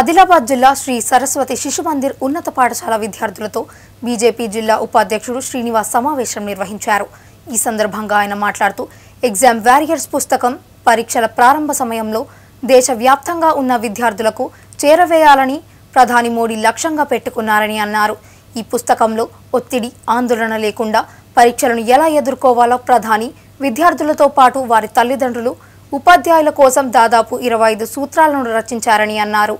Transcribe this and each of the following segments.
ఆదిలాబాద్ జిల్లా శ్రీ సరస్వతి శిశు మందిర్ ఉన్నత పాఠశాల విద్యార్థులతో బీజేపీ జిల్లా ఉపాధ్యక్షుడు శ్రీనివాస్ సమావేశం నిర్వహించారు ఈ సందర్భంగా ఆయన మాట్లాడుతూ ఎగ్జామ్ వారియర్స్ పుస్తకం పరీక్షల ప్రారంభ సమయంలో దేశవ్యాప్తంగా ఉన్న విద్యార్థులకు చేరవేయాలని ప్రధాని మోడీ లక్ష్యంగా పెట్టుకున్నారని అన్నారు ఈ పుస్తకంలో ఒత్తిడి ఆందోళన లేకుండా పరీక్షలను ఎలా ఎదుర్కోవాలో ప్రధాని విద్యార్థులతో పాటు వారి తల్లిదండ్రులు ఉపాధ్యాయుల కోసం దాదాపు ఇరవై ఐదు సూత్రాలను రచించారని అన్నారు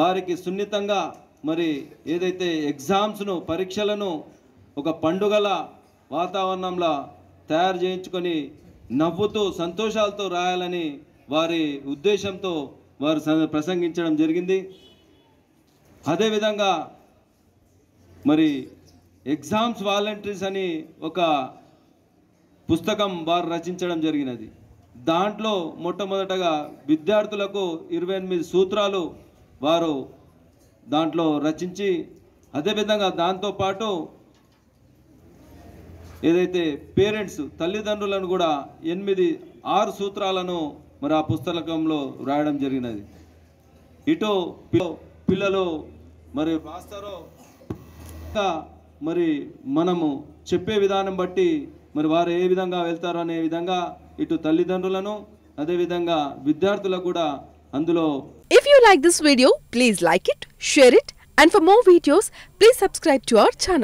వారికి సున్నితంగా మరి ఏదైతే ఎగ్జామ్స్ను పరీక్షలను ఒక పండుగల వాతావరణంలో తయారు చేయించుకొని నవ్వుతూ సంతోషాలతో రాయాలని వారి ఉద్దేశంతో వారు ప్రసంగించడం జరిగింది అదేవిధంగా మరి ఎగ్జామ్స్ వాలంటీర్స్ అని ఒక పుస్తకం వారు రచించడం జరిగినది దాంట్లో మొట్టమొదటగా విద్యార్థులకు ఇరవై ఎనిమిది సూత్రాలు వారు దాంట్లో రచించి అదేవిధంగా దాంతోపాటు ఏదైతే పేరెంట్స్ తల్లిదండ్రులను కూడా ఎనిమిది ఆరు సూత్రాలను మరి ఆ పుస్తకంలో రాయడం జరిగినది ఇటు పిల్లలు మరి వాస్తారో మరి మనము చెప్పే విధానం బట్టి మరి వారు ఏ విధంగా వెళ్తారో అనే విధంగా ఇటు తల్లిదండ్రులను అదేవిధంగా విద్యార్థులకు కూడా అందులో if you like this video please like it share it and for more videos please subscribe to our channel